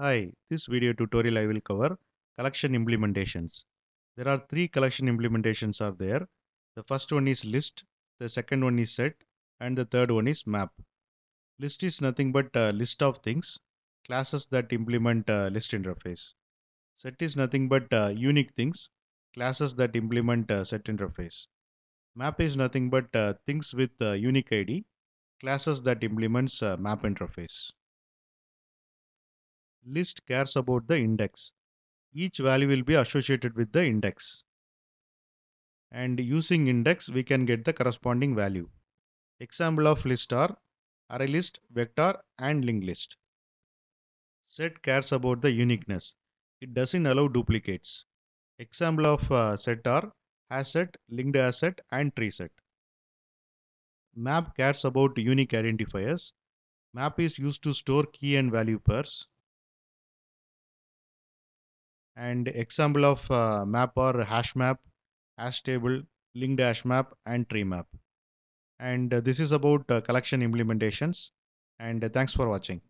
Hi, this video tutorial I will cover collection implementations. There are three collection implementations are there. The first one is list, the second one is set and the third one is map. List is nothing but a list of things, classes that implement list interface. Set is nothing but uh, unique things, classes that implement set interface. Map is nothing but uh, things with uh, unique ID, classes that implements map interface list cares about the index. Each value will be associated with the index. And using index, we can get the corresponding value. Example of list are array list, vector and linked list. Set cares about the uniqueness. It doesn't allow duplicates. Example of uh, set are hash set, linked asset, set and tree set. Map cares about unique identifiers. Map is used to store key and value pairs and example of uh, map or hash map, hash table, linked hash map and tree map. And uh, this is about uh, collection implementations and thanks for watching.